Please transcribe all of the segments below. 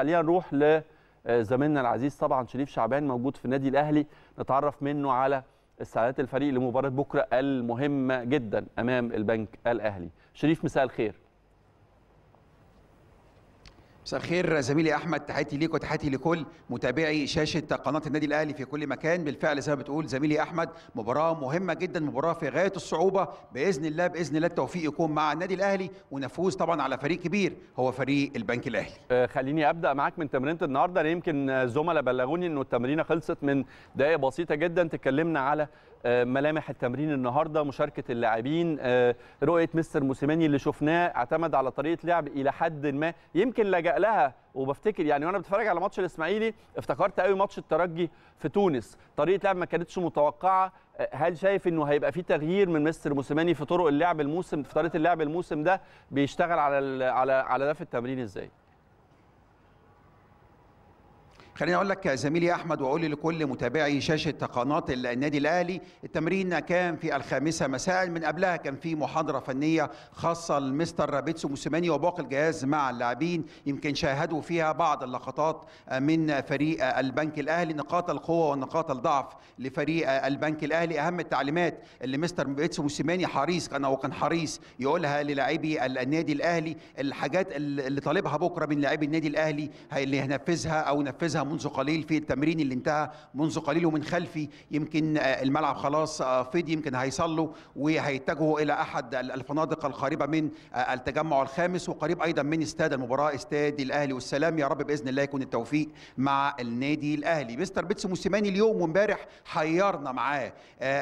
خلينا نروح لزميلنا آه، العزيز طبعا شريف شعبان موجود في النادي الاهلي نتعرف منه على استعدادات الفريق لمباراه بكره المهمه جدا امام البنك الاهلي شريف مساء الخير مساء الخير زميلي احمد تحياتي ليك وتحياتي لكل متابعي شاشه قناه النادي الاهلي في كل مكان بالفعل زي ما بتقول زميلي احمد مباراه مهمه جدا مباراه في غايه الصعوبه باذن الله باذن الله التوفيق يكون مع النادي الاهلي ونفوز طبعا على فريق كبير هو فريق البنك الاهلي آه، خليني ابدا معاك من تمرينه النهارده انا يمكن آه، زملاء بلغوني انه التمرينه خلصت من دقائق بسيطه جدا تكلمنا على آه، ملامح التمرين النهارده مشاركه اللاعبين آه، رؤيه مستر موسيماني اللي شفناه اعتمد على طريقه لعب الى حد ما يمكن لجأ لها وبفتكر يعني وانا بتفرج على ماتش الاسماعيلي افتكرت قوي ماتش الترجي في تونس طريقه لعب ما كانتش متوقعه آه، هل شايف انه هيبقى في تغيير من مستر موسيماني في طرق اللعب الموسم في طريقه اللعب الموسم ده بيشتغل على على على ده في التمرين ازاي خليني اقول لك زميلي احمد واقول لكل متابعي شاشه قناه النادي الاهلي التمرين كان في الخامسه مساء من قبلها كان في محاضره فنيه خاصه لمستر بيتسو موسيماني وباقي الجهاز مع اللاعبين يمكن شاهدوا فيها بعض اللقطات من فريق البنك الاهلي نقاط القوه ونقاط الضعف لفريق البنك الاهلي اهم التعليمات اللي مستر بيتسو موسيماني حريص كان او كان حريص يقولها للاعبي النادي الاهلي الحاجات اللي طالبها بكره من لاعبي النادي الاهلي اللي هينفذها او نفذها منذ قليل في التمرين اللي انتهى منذ قليل ومن خلفي يمكن آه، الملعب خلاص آه، فضي يمكن هيصلوا وهيتجهوا الى احد الفنادق القريبه من آه، التجمع الخامس وقريب ايضا من استاد المباراه استاد الاهلي والسلام يا رب باذن الله يكون التوفيق مع النادي الاهلي مستر بيتسو موسيماني اليوم وامبارح حيرنا معاه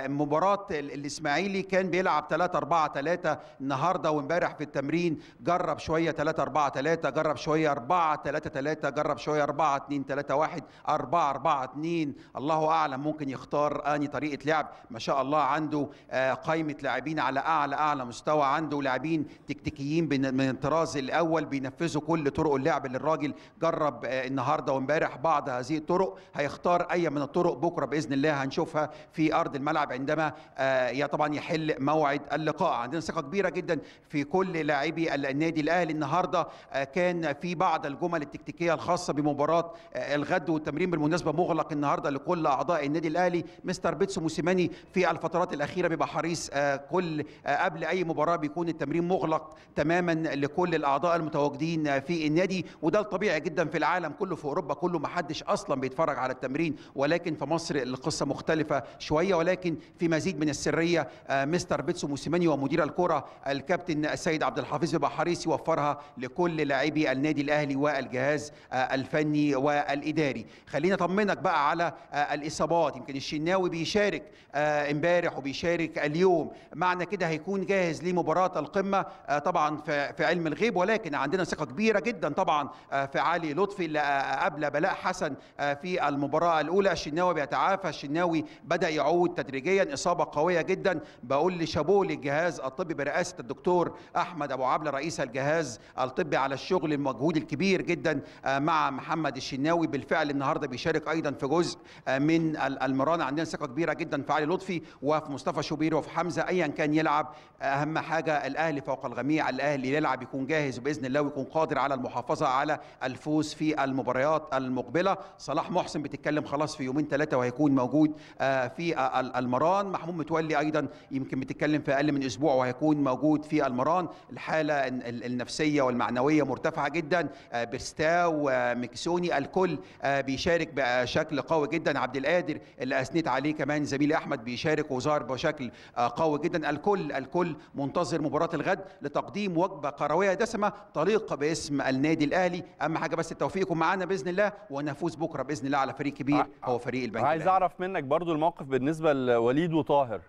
مباراه الاسماعيلي كان بيلعب 3 4 3 النهارده وامبارح في التمرين جرب شويه 3 4 3 جرب شويه 4 3 3 جرب شويه 4 2 3 واحد أربعة أربعة اتنين الله أعلم ممكن يختار أني طريقة لعب ما شاء الله عنده آه، قائمة لاعبين على أعلى أعلى مستوى عنده لاعبين تكتيكيين من الطراز الأول بينفذوا كل طرق اللعب اللي الراجل جرب آه، النهارده وامبارح بعض هذه الطرق هيختار أي من الطرق بكرة بإذن الله هنشوفها في أرض الملعب عندما آه، يا طبعا يحل موعد اللقاء عندنا ثقة كبيرة جدا في كل لاعبي النادي الأهلي النهارده كان في بعض الجمل التكتيكية الخاصة بمباراة الغد والتمرين بالمناسبه مغلق النهارده لكل اعضاء النادي الاهلي مستر بيتسو موسيماني في الفترات الاخيره بيبقى حريص آه، كل آه، قبل اي مباراه بيكون التمرين مغلق تماما لكل الاعضاء المتواجدين آه، في النادي وده الطبيعي جدا في العالم كله في اوروبا كله ما حدش اصلا بيتفرج على التمرين ولكن في مصر القصه مختلفه شويه ولكن في مزيد من السريه مستر بيتسو موسيماني ومدير الكره الكابتن السيد عبد الحفيظ بيبقى حريص يوفرها لكل لاعبي النادي الاهلي والجهاز الفني وال الاداري خلينا اطمنك بقى على آه، الاصابات يمكن الشناوي بيشارك آه، امبارح وبيشارك اليوم معنى كده هيكون جاهز لمباراه القمه آه، طبعا في علم الغيب ولكن عندنا ثقه كبيره جدا طبعا في علي لطفي اللي قبل بلاء حسن في المباراه الاولى الشناوي بيتعافى الشناوي بدا يعود تدريجيا اصابه قويه جدا بقول شابوه للجهاز الطبي برئاسه الدكتور احمد ابو عبله رئيس الجهاز الطبي على الشغل المجهود الكبير جدا مع محمد الشناوي بالفعل النهارده بيشارك ايضا في جزء آه، من المران عندنا ثقه كبيره جدا في علي لطفي وفي مصطفى شوبير وفي حمزه ايا كان يلعب آه، اهم حاجه الاهلي فوق الجميع الاهلي يلعب يكون جاهز باذن الله ويكون قادر على المحافظه على الفوز في المباريات المقبله صلاح محسن بتتكلم خلاص في يومين ثلاثه وهيكون موجود آه، في المران محمود متولي ايضا يمكن بتتكلم في اقل من اسبوع وهيكون موجود في المران الحاله النفسيه والمعنويه مرتفعه جدا بستاو مكسوني الكل آه، بيشارك بشكل قوي جدا عبد القادر اللي اثنيت عليه كمان زميلي احمد بيشارك وظهر بشكل آه، قوي جدا الكل الكل منتظر مباراه الغد لتقديم وجبه كرويه دسمه تليق باسم النادي الاهلي اهم حاجه بس التوفيق معانا باذن الله ونفوز بكره باذن الله على فريق كبير آه، هو فريق البنك عايز اعرف منك برضو الموقف بالنسبه لوليد وطاهر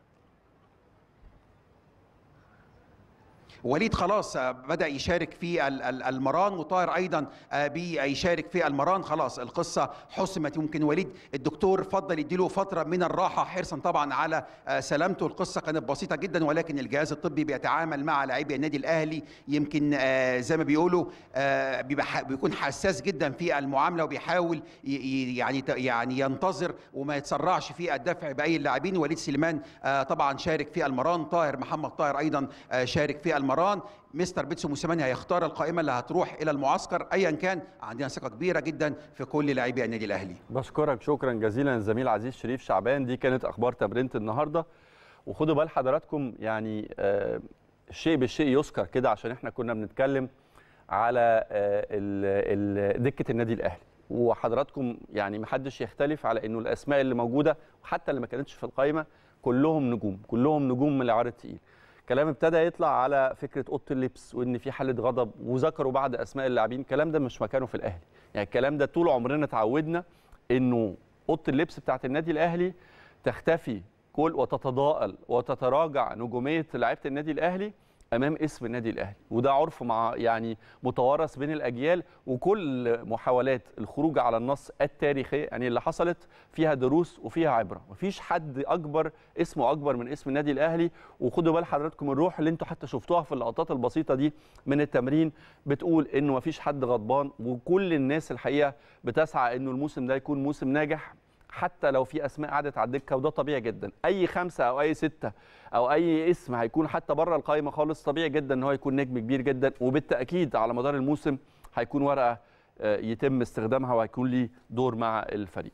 وليد خلاص آه، بدا يشارك في المران وطاهر ايضا آه، بيشارك في المران خلاص القصه حسمت يمكن وليد الدكتور فضل يديله فتره من الراحه حرصا طبعا على آه، سلامته القصه كانت بسيطه جدا ولكن الجهاز الطبي بيتعامل مع لاعبي النادي الاهلي يمكن زي ما بيقولوا بيكون حساس جدا في المعامله وبيحاول يعني يعني ينتظر وما يتسرعش في الدفع باي اللاعبين وليد سليمان طبعا شارك في المران طاهر محمد طاهر ايضا شارك في المران مران مستر بيتسو موسيماني هيختار القائمه اللي هتروح الى المعسكر ايا كان عندنا ثقه كبيره جدا في كل لاعبي النادي الاهلي بشكرك شكرا جزيلا الزميل عزيز شريف شعبان دي كانت اخبار تبرنت النهارده وخدوا بال حضراتكم يعني آه شيء بالشيء يذكر كده عشان احنا كنا بنتكلم على آه دكه النادي الاهلي وحضراتكم يعني محدش يختلف على انه الاسماء اللي موجوده وحتى اللي ما كانتش في القائمه كلهم نجوم كلهم نجوم من العيار التقيل كلام ابتدى يطلع على فكره اوضه اللبس وان في حاله غضب وذكروا بعض اسماء اللاعبين الكلام ده مش مكانه في الاهلي يعني الكلام ده طول عمرنا اتعودنا انه اوضه اللبس بتاعه النادي الاهلي تختفي كل وتتضاءل وتتراجع نجوميه لعيبه النادي الاهلي امام اسم النادي الاهلي وده عرف مع يعني متوارث بين الاجيال وكل محاولات الخروج على النص التاريخي يعني اللي حصلت فيها دروس وفيها عبره مفيش حد اكبر اسمه اكبر من اسم النادي الاهلي وخدوا بال حضراتكم الروح اللي انتوا حتى شفتوها في اللقطات البسيطه دي من التمرين بتقول انه مفيش حد غضبان وكل الناس الحقيقه بتسعى انه الموسم ده يكون موسم ناجح حتى لو في اسماء قعدت على الدكه وده طبيعي جدا اي خمسه او اي سته او اي اسم هيكون حتى بره القائمه خالص طبيعي جدا ان هو يكون نجم كبير جدا وبالتاكيد على مدار الموسم هيكون ورقه آه، يتم استخدامها وهيكون ليه دور مع الفريق